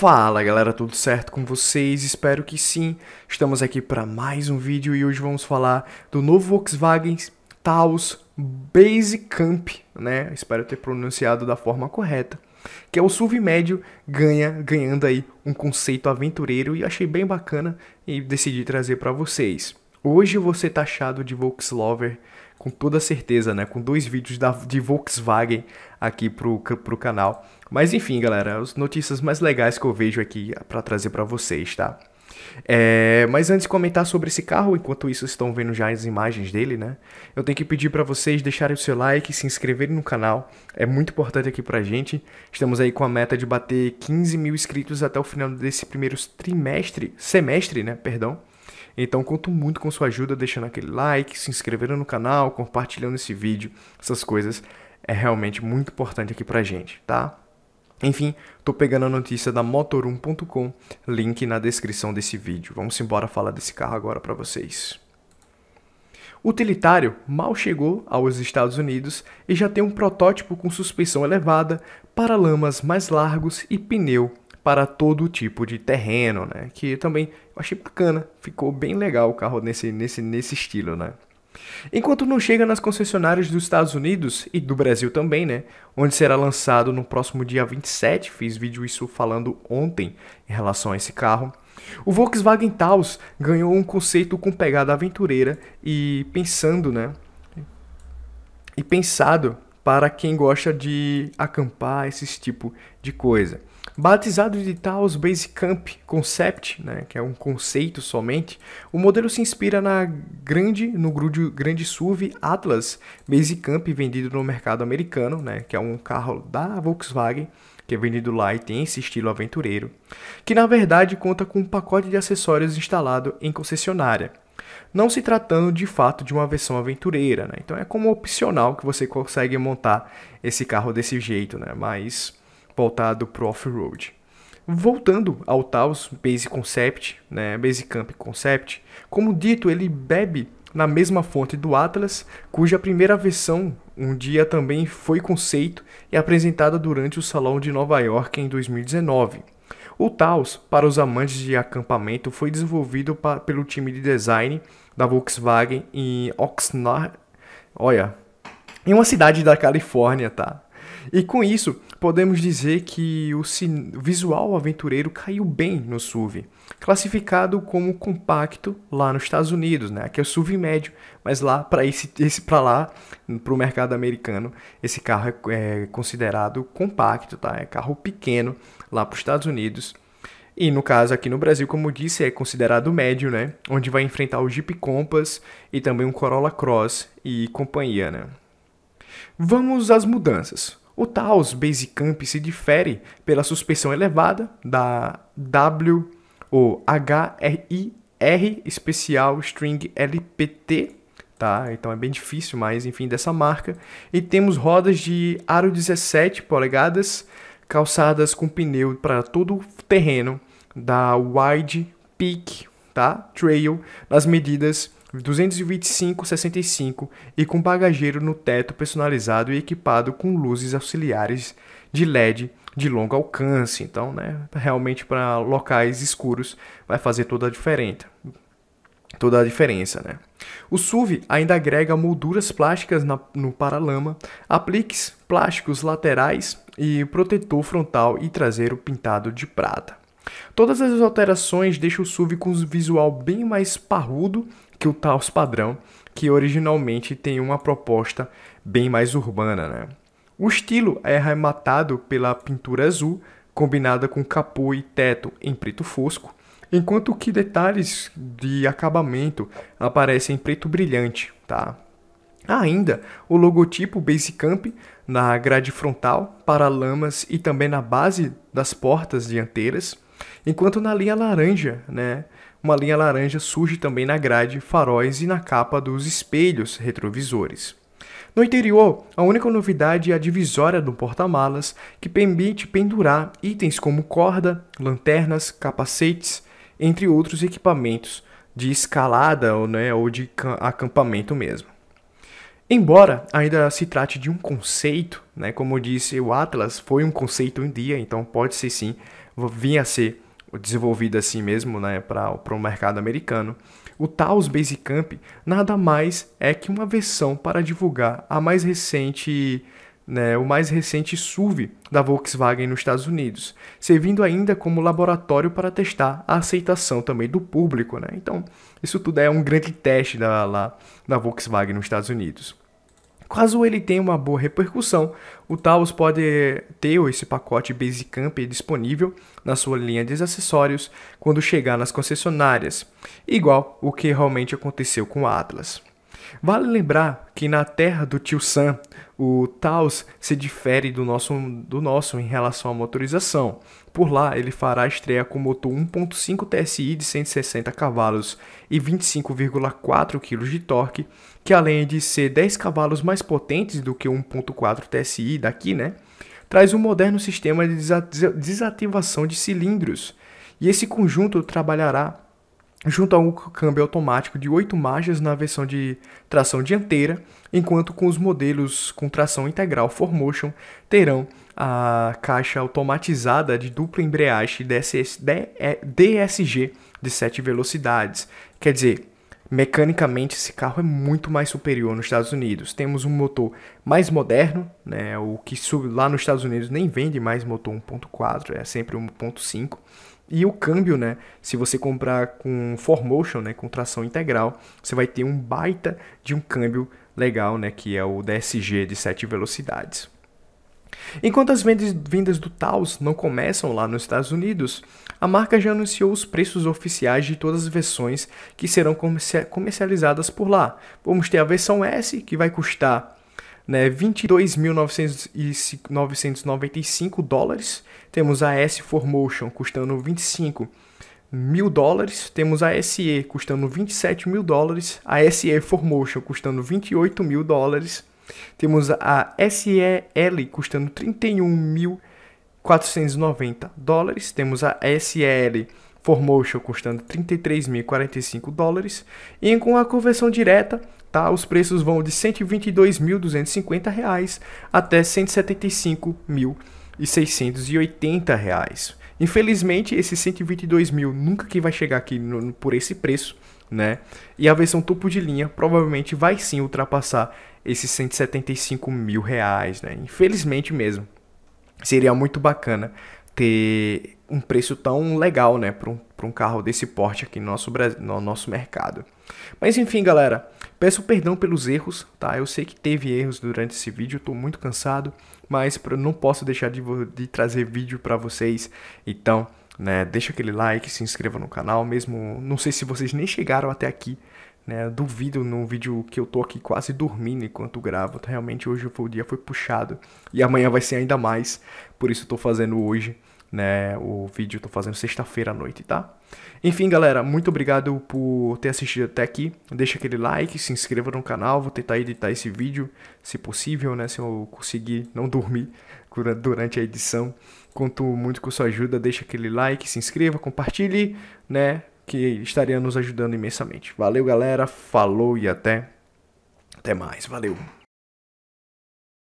Fala galera, tudo certo com vocês? Espero que sim. Estamos aqui para mais um vídeo e hoje vamos falar do novo Volkswagen Taos Basecamp, né? Espero ter pronunciado da forma correta. Que é o SUV médio ganha, ganhando aí um conceito aventureiro e achei bem bacana e decidi trazer para vocês. Hoje você tá taxado de Volkslover com toda certeza, né? Com dois vídeos da, de Volkswagen aqui pro, pro canal. Mas enfim, galera, as notícias mais legais que eu vejo aqui para trazer para vocês, tá? É, mas antes de comentar sobre esse carro, enquanto isso estão vendo já as imagens dele, né? Eu tenho que pedir para vocês deixarem o seu like, se inscreverem no canal, é muito importante aqui pra gente. Estamos aí com a meta de bater 15 mil inscritos até o final desse primeiro trimestre, semestre, né? Perdão. Então conto muito com sua ajuda deixando aquele like, se inscrevendo no canal, compartilhando esse vídeo. Essas coisas é realmente muito importante aqui pra gente, tá? Enfim, tô pegando a notícia da motor1.com, link na descrição desse vídeo. Vamos embora falar desse carro agora para vocês. Utilitário mal chegou aos Estados Unidos e já tem um protótipo com suspensão elevada, para lamas mais largos e pneu para todo tipo de terreno, né? Que também achei bacana, ficou bem legal o carro nesse, nesse, nesse estilo, né? Enquanto não chega nas concessionárias dos Estados Unidos e do Brasil também, né? Onde será lançado no próximo dia 27, fiz vídeo isso falando ontem em relação a esse carro. O Volkswagen Taos ganhou um conceito com pegada aventureira e pensando, né? E pensado para quem gosta de acampar, esse tipo de coisa. Batizado de Taos Basecamp Concept, né, que é um conceito somente, o modelo se inspira na grande, no grande SUV Atlas Basecamp vendido no mercado americano, né, que é um carro da Volkswagen que é vendido lá e tem esse estilo aventureiro, que na verdade conta com um pacote de acessórios instalado em concessionária, não se tratando de fato de uma versão aventureira, né? então é como opcional que você consegue montar esse carro desse jeito, né? mas voltado para o off-road. Voltando ao Taos Base Concept, né, Base Camp Concept, como dito, ele bebe na mesma fonte do Atlas, cuja primeira versão um dia também foi conceito e apresentada durante o Salão de Nova York em 2019. O Taos, para os amantes de acampamento, foi desenvolvido pelo time de design da Volkswagen em Oxnard, olha, em uma cidade da Califórnia, tá? E com isso, podemos dizer que o visual aventureiro caiu bem no SUV, classificado como compacto lá nos Estados Unidos, né? Aqui é o SUV médio, mas lá para esse, esse para lá, para o mercado americano, esse carro é, é, considerado compacto, tá? É carro pequeno lá para os Estados Unidos. E no caso aqui no Brasil, como disse, é considerado médio, né? Onde vai enfrentar o Jeep Compass e também o Corolla Cross e companhia, né? Vamos às mudanças. O Taos Basecamp se difere pela suspensão elevada da W ou HRIR Special String LPT, tá? Então é bem difícil, mas enfim, dessa marca. E temos rodas de aro 17 polegadas, calçadas com pneu para todo o terreno da Wide Peak, tá? Trail nas medidas 225-65 e com bagageiro no teto personalizado e equipado com luzes auxiliares de LED de longo alcance. Então, né, realmente para locais escuros vai fazer toda a diferença. Toda a diferença, né? O SUV ainda agrega molduras plásticas na, no paralama, apliques plásticos laterais e protetor frontal e traseiro pintado de prata. Todas as alterações deixam o SUV com um visual bem mais parrudo que o Taos padrão, que originalmente tem uma proposta bem mais urbana. Né? O estilo é arrematado pela pintura azul, combinada com capô e teto em preto fosco, enquanto que detalhes de acabamento aparecem em preto brilhante, tá? Ainda o logotipo Basecamp na grade frontal, para lamas e também na base das portas dianteiras. Enquanto na linha laranja, né, uma linha laranja surge também na grade, faróis e na capa dos espelhos retrovisores. No interior, a única novidade é a divisória do porta-malas, que permite pendurar itens como corda, lanternas, capacetes, entre outros equipamentos de escalada né, ou de acampamento mesmo. Embora ainda se trate de um conceito, né, como eu disse, o Atlas foi um conceito um dia, então pode ser sim, vinha a ser desenvolvido assim mesmo né, para o mercado americano. O Taos Basecamp nada mais é que uma versão para divulgar a mais recente né, o mais recente SUV da Volkswagen nos Estados Unidos, servindo ainda como laboratório para testar a aceitação também do público. Né? Então, isso tudo é um grande teste da, lá, da Volkswagen nos Estados Unidos. Caso ele tenha uma boa repercussão, o Taos pode ter esse pacote Basecamp disponível na sua linha de acessórios quando chegar nas concessionárias, igual o que realmente aconteceu com o Atlas. Vale lembrar que na terra do tio Sam, o Taos se difere do nosso, do nosso em relação à motorização. Por lá, ele fará estreia com motor 1.5 TSI de 160 cavalos e 25,4 kg de torque, que além de ser 10 cavalos mais potentes do que o 1.4 TSI daqui, né? Traz um moderno sistema de desativação de cilindros. E esse conjunto trabalhará junto a um câmbio automático de 8 marchas na versão de tração dianteira, enquanto com os modelos com tração integral 4Motion terão a caixa automatizada de dupla embreagem DSG de 7 velocidades. Quer dizer, Mecanicamente, esse carro é muito mais superior nos Estados Unidos. Temos um motor mais moderno, né? o que lá nos Estados Unidos nem vende mais motor 1.4, é sempre 1.5. E o câmbio, né? Se você comprar com 4Motion, né? com tração integral, você vai ter um baita de um câmbio legal, né? Que é o DSG de 7 velocidades. Enquanto as vendas do Taos não começam lá nos Estados Unidos, a marca já anunciou os preços oficiais de todas as versões que serão comercializadas por lá. Vamos ter a versão S, que vai custar né, 22.995 dólares. Temos a S Formotion custando 25 mil dólares, temos a SE custando 27 mil dólares, a SE Formotion custando 28 mil dólares temos a SEL custando 31.490 dólares. Temos a SEL Formotion custando 33.045 dólares. E com a conversão direta, tá? Os preços vão de 122.250 reais até 175.680 reais. Infelizmente, esse 122 mil nunca que vai chegar aqui no, no, por esse preço, né? E a versão topo de linha provavelmente vai sim ultrapassar esses 175 mil reais, né? Infelizmente mesmo. Seria muito bacana ter um preço tão legal, né, para um, um carro desse porte aqui no nosso, no nosso mercado. Mas enfim, galera, peço perdão pelos erros, tá? Eu sei que teve erros durante esse vídeo, estou muito cansado, mas não posso deixar de, de trazer vídeo para vocês. Então, né, deixa aquele like, se inscreva no canal, mesmo não sei se vocês nem chegaram até aqui, né? duvido num vídeo que eu tô aqui quase dormindo enquanto gravo. Realmente hoje o dia foi puxado. E amanhã vai ser ainda mais. Por isso eu tô fazendo hoje. Né, o vídeo tô fazendo sexta-feira à noite, tá? Enfim, galera, muito obrigado por ter assistido até aqui. Deixa aquele like, se inscreva no canal, vou tentar editar esse vídeo, se possível, né, se eu conseguir não dormir durante a edição. Conto muito com sua ajuda, deixa aquele like, se inscreva, compartilhe, né? que estaria nos ajudando imensamente. Valeu, galera. Falou e até até mais. Valeu.